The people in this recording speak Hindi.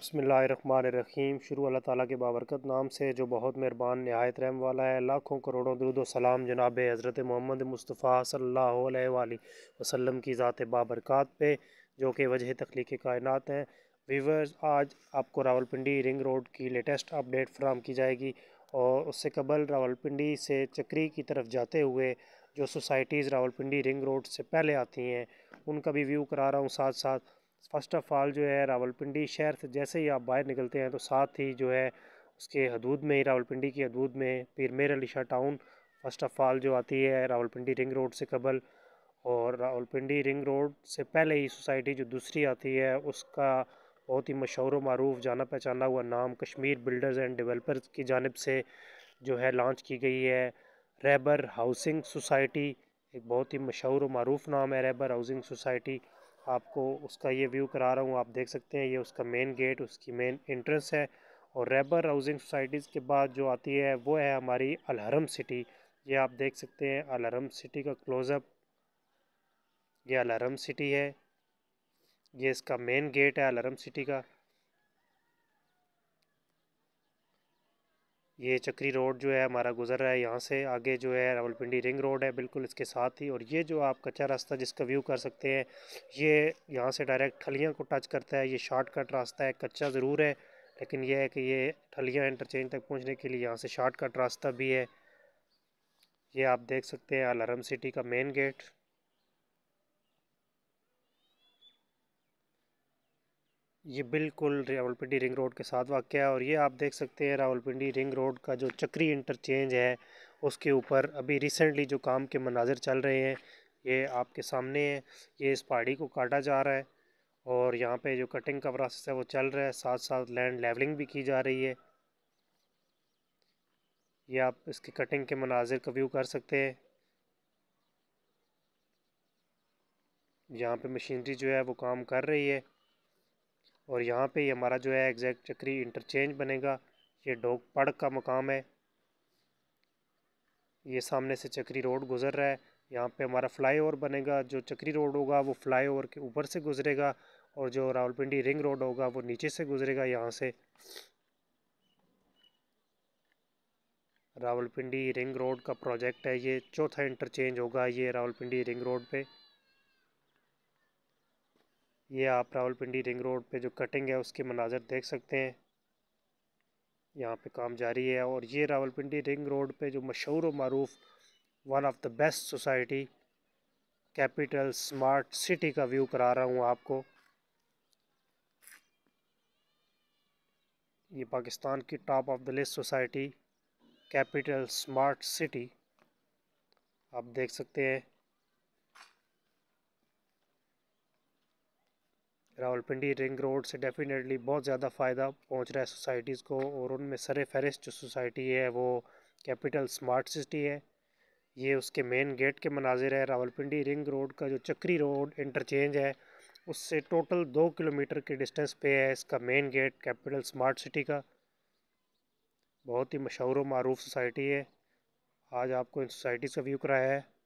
बसमीम शुरू अल्लाह ताला के बाबरकत नाम से जो बहुत मेहरबान नहायत रहम वाला है लाखों करोड़ों दरुद सलाम जनाब हज़रत मोहम्मद मुस्तफ़ा सल्ला वसलम की ज़ात बाबरकत पे जो कि वजह तख्लीक कायनत हैं वीवर्स आज आपको रावलपिंडी रिंग रोड की लेटेस्ट अपडेट फ्राहम की जाएगी और उससे कबल रावलपिंडी से चक्री की तरफ जाते हुए जो सोसाइटीज़ रावलपिंडी रिंग रोड से पहले आती हैं उनका भी व्यू करा रहा हूँ साथ साथ फ़र्स्ट ऑफ़ ऑल जो है रावलपिंडी शहर से जैसे ही आप बाहर निकलते हैं तो साथ ही जो है उसके हदूद में ही रावलपिंडी की हदूद में Pir Mehr Ali Shah town first of all जो आती है रावलपिंडी रिंग रोड से कबल और रावलपिंडी रिंग रोड से पहले ही सोसाइटी जो दूसरी आती है उसका बहुत ही मशहूर मरूफ जाना पहचाना हुआ नाम कश्मीर बिल्डर्स एंड डेवलपर्स की जानब से जो है लॉन्च की गई है रेबर हाउसिंग सोसाइटी एक बहुत ही मशहूर मरूफ नाम है रेबर हाउसिंग सोसाइटी आपको उसका ये व्यू करा रहा हूँ आप देख सकते हैं ये उसका मेन गेट उसकी मेन एंट्रेंस है और रेबर हाउसिंग सोसाइटीज़ के बाद जो आती है वो है हमारी अलहरम सिटी ये आप देख सकते हैं अलहरम सिटी का क्लोज़अप ये अलहरम सिटी है ये इसका मेन गेट है अलहरम सिटी का ये चक्री रोड जो है हमारा गुजर रहा है यहाँ से आगे जो है रावलपिंडी रिंग रोड है बिल्कुल इसके साथ ही और ये जो आप कच्चा रास्ता जिसका व्यू कर सकते हैं ये यहाँ से डायरेक्ट ठलियाँ को टच करता है ये शॉर्टकट रास्ता है कच्चा ज़रूर है लेकिन यह है कि ये ठलियाँ इंटरचेंज तक पहुँचने के लिए यहाँ से शॉर्टकट रास्ता भी है ये आप देख सकते हैं अलारम सिटी का मेन गेट ये बिल्कुल रावलपिंडी रिंग रोड के साथ वाक़ है और ये आप देख सकते हैं रावलपिंडी रिंग रोड का जो चक्री इंटरचेंज है उसके ऊपर अभी रिसेंटली जो काम के मनाजिर चल रहे हैं ये आपके सामने है ये इस पहाड़ी को काटा जा रहा है और यहाँ पे जो कटिंग का प्रोसेस है वो चल रहा है साथ साथ लैंड लेवलिंग भी की जा रही है ये आप इसकी कटिंग के मनाजिर का व्यू कर सकते हैं यहाँ पे मशीनरी जो है वो काम कर रही है और यहाँ पे ये हमारा जो है एग्जैक्ट चक्री इंटरचेंज बनेगा ये डोक पड़ का मकाम है ये सामने से चक्री रोड गुजर रहा है यहाँ पे हमारा फ्लाईओवर बनेगा जो चक्री रोड होगा वो फ्लाईओवर के ऊपर से गुजरेगा और जो रावलपिंडी रिंग रोड होगा वो नीचे से गुजरेगा यहाँ से रावलपिंडी रिंग रोड का प्रोजेक्ट है ये चौथा इंटरचेंज होगा ये रावलपिंडी रिंग रोड पे ये आप रावलपिंडी रिंग रोड पे जो कटिंग है उसके मनाजर देख सकते हैं यहाँ पे काम जारी है और ये रावलपिंडी रिंग रोड पे जो मशहूर व मरूफ one of the best society capital smart city का व्यू करा रहा हूँ आपको ये पाकिस्तान की top of the list society capital smart city आप देख सकते हैं रावलपिंडी रिंग रोड से डेफिनेटली बहुत ज़्यादा फ़ायदा पहुंच रहा है सोसाइटीज़ को और उनमें सर फहरिस्त जो सोसाइटी है वो कैपिटल स्मार्ट सिटी है ये उसके मेन गेट के मनाजिर है रावलपिंडी रिंग रोड का जो चक्री रोड इंटरचेंज है उससे टोटल दो किलोमीटर के डिस्टेंस पे है इसका main gate capital smart city का बहुत ही मशहूर मरूफ सोसाइटी है आज आपको इन सोसाइटीज़ का व्यू कराया है